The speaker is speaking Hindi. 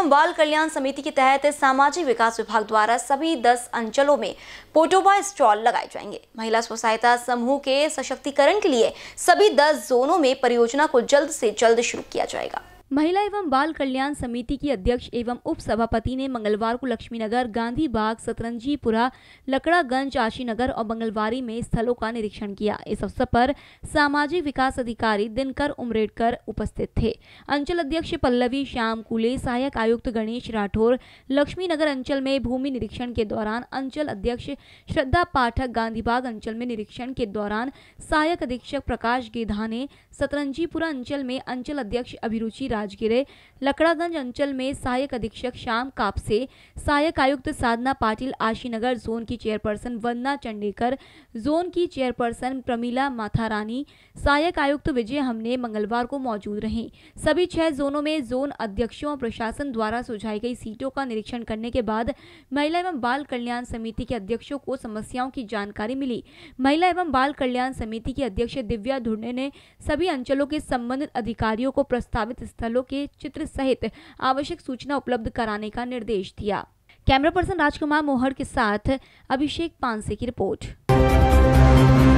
एवं बाल कल्याण समिति के तहत सामाजिक विकास विभाग द्वारा सभी 10 अंचलों में पोटोबा स्टॉल लगाए जाएंगे महिला स्व सहायता समूह के सशक्तिकरण के लिए सभी 10 जोनों में परियोजना को जल्द से जल्द शुरू किया जाएगा महिला एवं बाल कल्याण समिति की अध्यक्ष एवं उप सभापति ने मंगलवार को लक्ष्मीनगर गांधी बाग सतरंजीपुरा लकड़ागंज आशीनगर और मंगलवारी में स्थलों का निरीक्षण किया इस अवसर पर सामाजिक विकास अधिकारी दिनकर उमरेडकर उपस्थित थे अंचल अध्यक्ष पल्लवी श्याम कुले सहायक आयुक्त गणेश राठौर लक्ष्मीनगर अंचल में भूमि निरीक्षण के दौरान अंचल अध्यक्ष श्रद्धा पाठक गांधी अंचल में निरीक्षण के दौरान सहायक अधीक्षक प्रकाश गेधाने सतरंजीपुरा अंचल में अंचल अध्यक्ष अभिरुचि राजगिरे लकड़ागंज अंचल में सहायक अधीक्षक श्याम कापसे सहायक आयुक्त साधना पाटिल आशीनगर जोन की चेयरपर्सन वंदना चंडीकर जोन की चेयरपर्सन प्रमीला माथारानी सहायक आयुक्त विजय हमने मंगलवार को मौजूद रहे सभी छह जोनों में जोन अध्यक्षों और प्रशासन द्वारा सुझाई गई सीटों का निरीक्षण करने के बाद महिला एवं बाल कल्याण समिति के अध्यक्षों को समस्याओं की जानकारी मिली महिला एवं बाल कल्याण समिति की अध्यक्ष दिव्या धुर्णे ने सभी अंचलों के संबंधित अधिकारियों को प्रस्तावित स्थल महलों के चित्र सहित आवश्यक सूचना उपलब्ध कराने का निर्देश दिया कैमरा पर्सन राजकुमार मोहर के साथ अभिषेक पानसे की रिपोर्ट